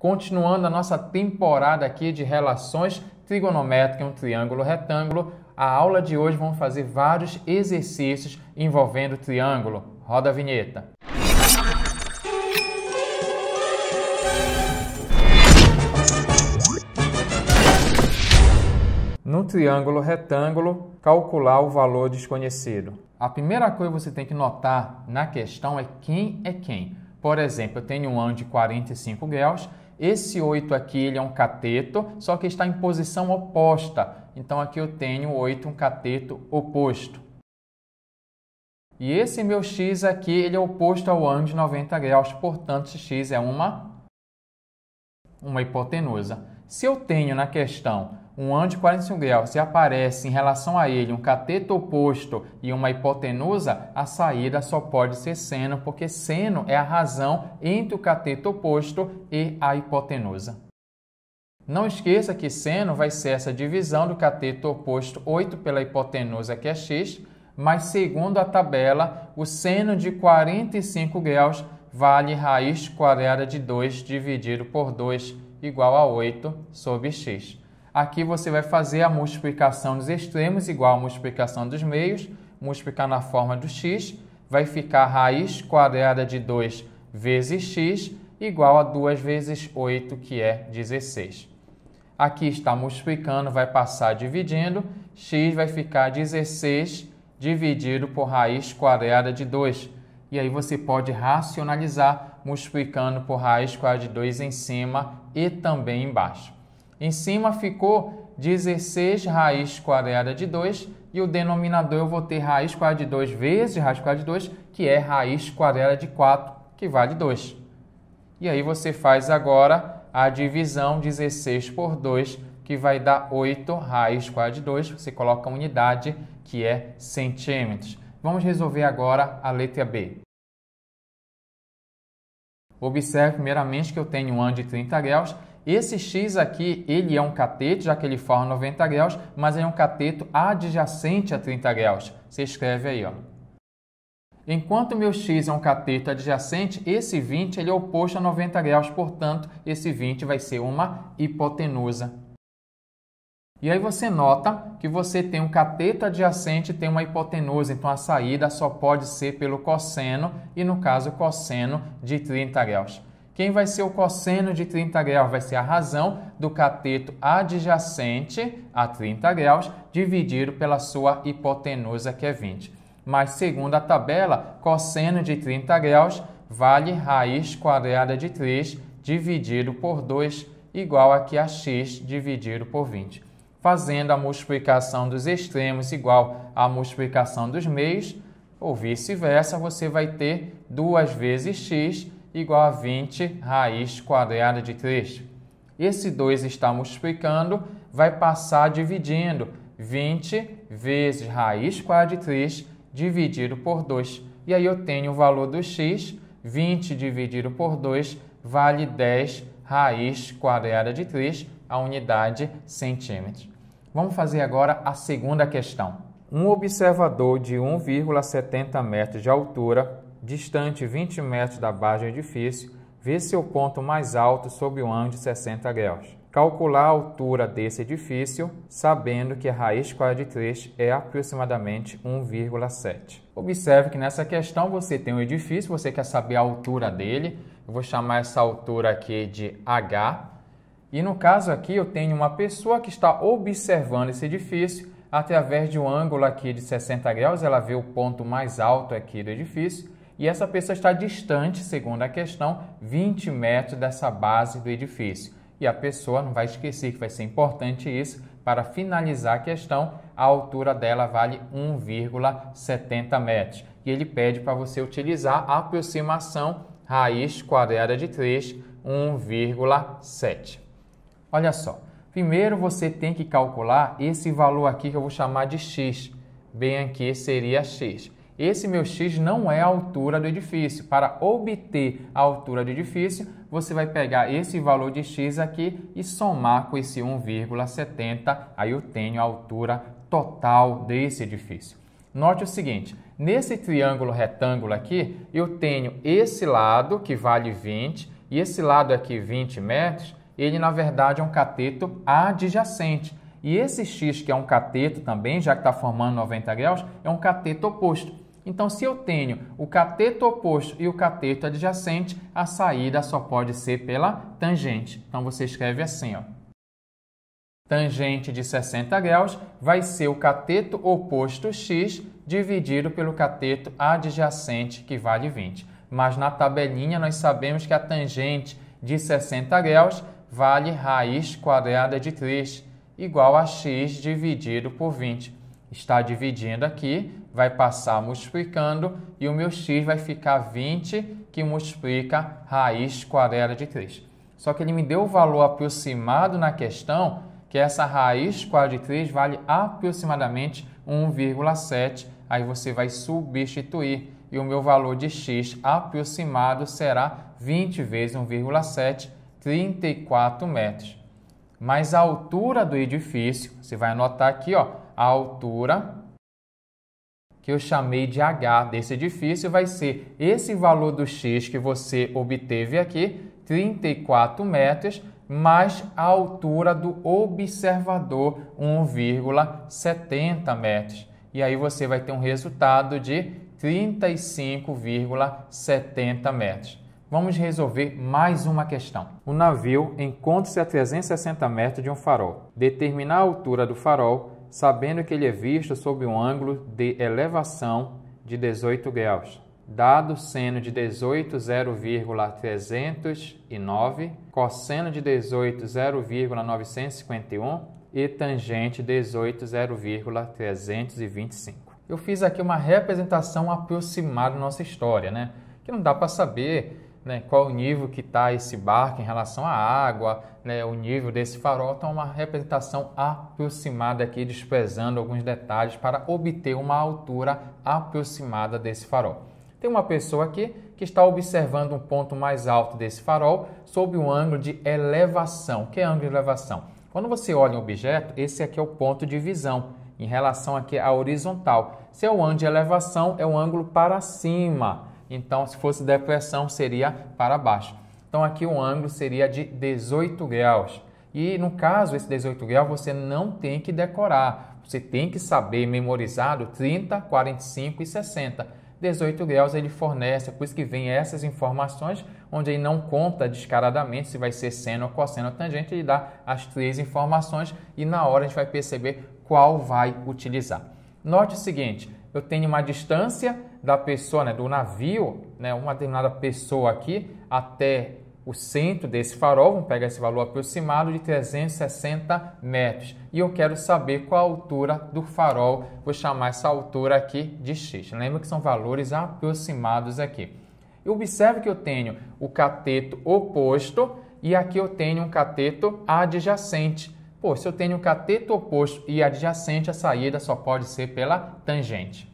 continuando a nossa temporada aqui de relações trigonométricas, em um triângulo retângulo. A aula de hoje vamos fazer vários exercícios envolvendo triângulo. Roda a vinheta. No triângulo retângulo, calcular o valor desconhecido. A primeira coisa que você tem que notar na questão é quem é quem. Por exemplo, eu tenho um ângulo de 45 graus, esse 8 aqui ele é um cateto, só que está em posição oposta. Então aqui eu tenho 8, um cateto oposto. E esse meu x aqui ele é oposto ao ângulo de 90 graus, portanto x é uma, uma hipotenusa. Se eu tenho na questão um ângulo de 45 graus, se aparece em relação a ele um cateto oposto e uma hipotenusa, a saída só pode ser seno, porque seno é a razão entre o cateto oposto e a hipotenusa. Não esqueça que seno vai ser essa divisão do cateto oposto 8 pela hipotenusa, que é x, mas segundo a tabela, o seno de 45 graus vale raiz quadrada de 2 dividido por 2 igual a 8 sobre x. Aqui você vai fazer a multiplicação dos extremos igual a multiplicação dos meios, multiplicar na forma do x, vai ficar raiz quadrada de 2 vezes x igual a 2 vezes 8, que é 16. Aqui está multiplicando, vai passar dividindo, x vai ficar 16 dividido por raiz quadrada de 2. E aí você pode racionalizar multiplicando por raiz quadrada de 2 em cima e também embaixo. Em cima ficou 16 raiz quadrada de 2 e o denominador eu vou ter raiz quadrada de 2 vezes raiz quadrada de 2, que é raiz quadrada de 4, que vale 2. E aí você faz agora a divisão 16 por 2, que vai dar 8 raiz quadrada de 2. Você coloca a unidade, que é centímetros. Vamos resolver agora a letra B. Observe primeiramente que eu tenho um ângulo de 30 graus esse X aqui, ele é um cateto, já que ele forma 90 graus, mas ele é um cateto adjacente a 30 graus. Você escreve aí, ó. Enquanto meu x é um cateto adjacente, esse 20 ele é oposto a 90 graus, portanto, esse 20 vai ser uma hipotenusa. E aí você nota que você tem um cateto adjacente e tem uma hipotenusa, então a saída só pode ser pelo cosseno, e no caso, cosseno de 30 graus. Quem vai ser o cosseno de 30 graus? Vai ser a razão do cateto adjacente a 30 graus dividido pela sua hipotenusa, que é 20. Mas, segundo a tabela, cosseno de 30 graus vale raiz quadrada de 3 dividido por 2 igual aqui a x dividido por 20. Fazendo a multiplicação dos extremos igual à multiplicação dos meios, ou vice-versa, você vai ter 2 vezes x igual a 20 raiz quadrada de 3. Esse 2 está multiplicando, vai passar dividindo 20 vezes raiz quadrada de 3 dividido por 2. E aí eu tenho o valor do x, 20 dividido por 2 vale 10 raiz quadrada de 3, a unidade centímetro. Vamos fazer agora a segunda questão. Um observador de 1,70 metros de altura distante 20 metros da base do edifício, vê seu ponto mais alto sob um ângulo de 60 graus. Calcular a altura desse edifício, sabendo que a raiz quadrada de 3 é aproximadamente 1,7. Observe que nessa questão você tem um edifício, você quer saber a altura dele. Eu vou chamar essa altura aqui de H. E no caso aqui eu tenho uma pessoa que está observando esse edifício através de um ângulo aqui de 60 graus, ela vê o ponto mais alto aqui do edifício e essa pessoa está distante, segundo a questão, 20 metros dessa base do edifício. E a pessoa não vai esquecer que vai ser importante isso para finalizar a questão, a altura dela vale 1,70 metros. E ele pede para você utilizar a aproximação raiz quadrada de 3, 1,7. Olha só, primeiro você tem que calcular esse valor aqui que eu vou chamar de x. Bem aqui seria x. Esse meu x não é a altura do edifício. Para obter a altura do edifício, você vai pegar esse valor de x aqui e somar com esse 1,70. Aí eu tenho a altura total desse edifício. Note o seguinte, nesse triângulo retângulo aqui, eu tenho esse lado que vale 20 e esse lado aqui 20 metros, ele na verdade é um cateto adjacente. E esse x que é um cateto também, já que está formando 90 graus, é um cateto oposto. Então, se eu tenho o cateto oposto e o cateto adjacente, a saída só pode ser pela tangente. Então, você escreve assim, ó. Tangente de 60 graus vai ser o cateto oposto x dividido pelo cateto adjacente, que vale 20. Mas na tabelinha nós sabemos que a tangente de 60 graus vale raiz quadrada de 3, igual a x dividido por 20. Está dividindo aqui vai passar multiplicando e o meu x vai ficar 20, que multiplica raiz quadrada de 3. Só que ele me deu o valor aproximado na questão, que essa raiz quadrada de 3 vale aproximadamente 1,7. Aí você vai substituir e o meu valor de x aproximado será 20 vezes 1,7, 34 metros. Mas a altura do edifício, você vai anotar aqui, ó, a altura que eu chamei de H desse edifício vai ser esse valor do X que você obteve aqui, 34 metros, mais a altura do observador, 1,70 metros. E aí você vai ter um resultado de 35,70 metros. Vamos resolver mais uma questão. O navio encontra-se a 360 metros de um farol. Determinar a altura do farol sabendo que ele é visto sob um ângulo de elevação de 18 graus, dado seno de 18,0309, cosseno de 18,0951 e tangente 18,0325. Eu fiz aqui uma representação aproximada da nossa história, né? Que não dá para saber né, qual o nível que está esse barco em relação à água, né, o nível desse farol, então é uma representação aproximada aqui, desprezando alguns detalhes para obter uma altura aproximada desse farol. Tem uma pessoa aqui que está observando um ponto mais alto desse farol sob o um ângulo de elevação. O que é ângulo de elevação? Quando você olha um objeto, esse aqui é o ponto de visão em relação aqui à horizontal. Se é o ângulo de elevação, é o ângulo para cima. Então, se fosse depressão, seria para baixo. Então, aqui o ângulo seria de 18 graus. E no caso, esse 18 graus você não tem que decorar, você tem que saber memorizado 30, 45 e 60. 18 graus ele fornece, é por isso que vem essas informações, onde ele não conta descaradamente se vai ser seno ou cosseno ou tangente, ele dá as três informações e na hora a gente vai perceber qual vai utilizar. Note o seguinte, eu tenho uma distância da pessoa, né, do navio, né, uma determinada pessoa aqui, até o centro desse farol, vamos pegar esse valor aproximado de 360 metros. E eu quero saber qual a altura do farol, vou chamar essa altura aqui de x. Lembra que são valores aproximados aqui. eu observe que eu tenho o cateto oposto e aqui eu tenho um cateto adjacente. Pô, se eu tenho um cateto oposto e adjacente, a saída só pode ser pela tangente.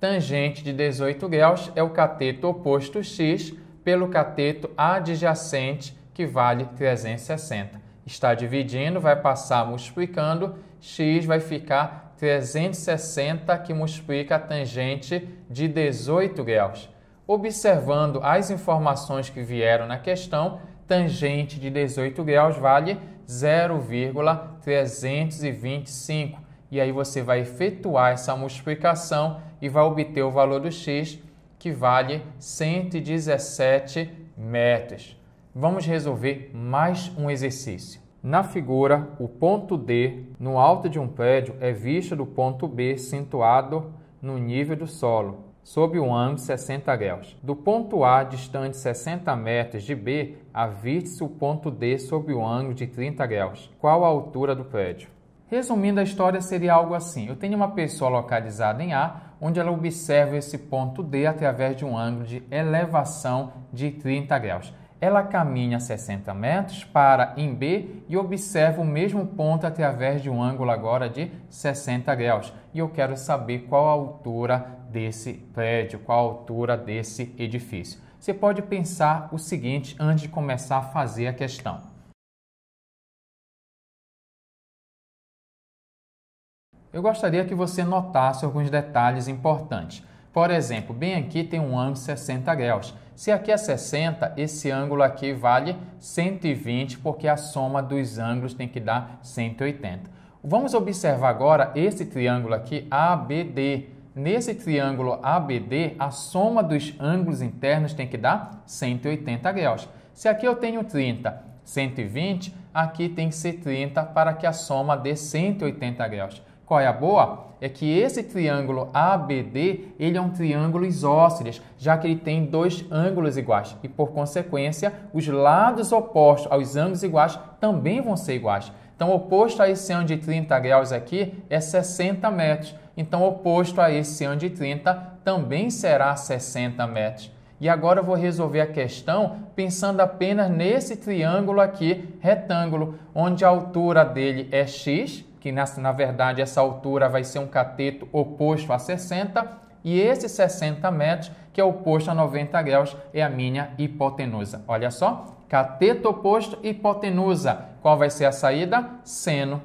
Tangente de 18 graus é o cateto oposto x pelo cateto adjacente, que vale 360. Está dividindo, vai passar multiplicando, x vai ficar 360, que multiplica a tangente de 18 graus. Observando as informações que vieram na questão, tangente de 18 graus vale 0,325 e aí você vai efetuar essa multiplicação e vai obter o valor do x, que vale 117 metros. Vamos resolver mais um exercício. Na figura, o ponto D no alto de um prédio é visto do ponto B situado no nível do solo, sob um ângulo de 60 graus. Do ponto A, distante 60 metros de B, aviste-se o ponto D sob o um ângulo de 30 graus. Qual a altura do prédio? Resumindo, a história seria algo assim: eu tenho uma pessoa localizada em A, onde ela observa esse ponto D através de um ângulo de elevação de 30 graus. Ela caminha 60 metros para em B e observa o mesmo ponto através de um ângulo agora de 60 graus. E eu quero saber qual a altura desse prédio, qual a altura desse edifício. Você pode pensar o seguinte antes de começar a fazer a questão. Eu gostaria que você notasse alguns detalhes importantes. Por exemplo, bem aqui tem um ângulo 60 graus. Se aqui é 60, esse ângulo aqui vale 120, porque a soma dos ângulos tem que dar 180. Vamos observar agora esse triângulo aqui, ABD. Nesse triângulo ABD, a soma dos ângulos internos tem que dar 180 graus. Se aqui eu tenho 30, 120, aqui tem que ser 30 para que a soma dê 180 graus. Qual é a boa? É que esse triângulo ABD, ele é um triângulo isósceles, já que ele tem dois ângulos iguais e, por consequência, os lados opostos aos ângulos iguais também vão ser iguais. Então, oposto a esse ângulo de 30 graus aqui é 60 metros. Então, oposto a esse ângulo de 30 também será 60 metros. E agora eu vou resolver a questão pensando apenas nesse triângulo aqui, retângulo, onde a altura dele é x que na, na verdade essa altura vai ser um cateto oposto a 60, e esse 60 metros, que é oposto a 90 graus, é a minha hipotenusa. Olha só, cateto oposto, hipotenusa. Qual vai ser a saída? Seno.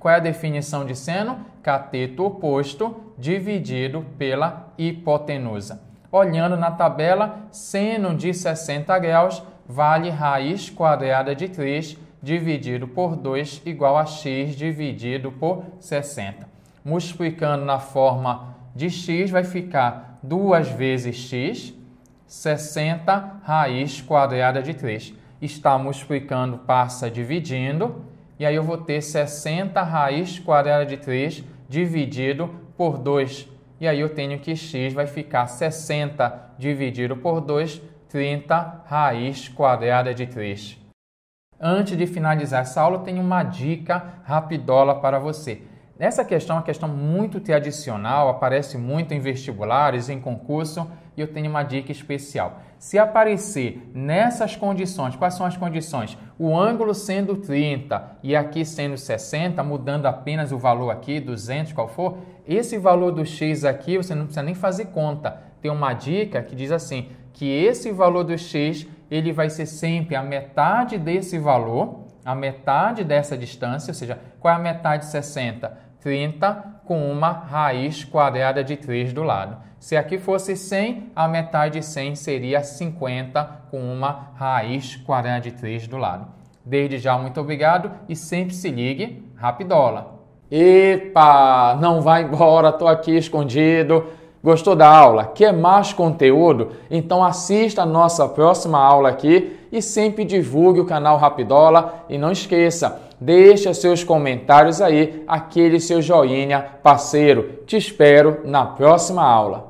Qual é a definição de seno? Cateto oposto dividido pela hipotenusa. Olhando na tabela, seno de 60 graus vale raiz quadrada de 3 dividido por 2 igual a x dividido por 60. Multiplicando na forma de x vai ficar 2 vezes x, 60 raiz quadrada de 3. Está multiplicando, passa dividindo, e aí eu vou ter 60 raiz quadrada de 3 dividido por 2. E aí eu tenho que x vai ficar 60 dividido por 2, 30 raiz quadrada de 3. Antes de finalizar essa aula, tenho uma dica rapidola para você. Essa questão é uma questão muito tradicional, aparece muito em vestibulares, em concurso, e eu tenho uma dica especial. Se aparecer nessas condições, quais são as condições? O ângulo sendo 30 e aqui sendo 60, mudando apenas o valor aqui, 200, qual for, esse valor do x aqui você não precisa nem fazer conta. Tem uma dica que diz assim, que esse valor do x ele vai ser sempre a metade desse valor, a metade dessa distância, ou seja, qual é a metade de 60? 30 com uma raiz quadrada de 3 do lado. Se aqui fosse 100, a metade de 100 seria 50 com uma raiz quadrada de 3 do lado. Desde já, muito obrigado e sempre se ligue, Rapidola. Epa, não vai embora, estou aqui escondido. Gostou da aula? Quer mais conteúdo? Então assista a nossa próxima aula aqui e sempre divulgue o canal Rapidola e não esqueça, deixe seus comentários aí, aquele seu joinha parceiro. Te espero na próxima aula.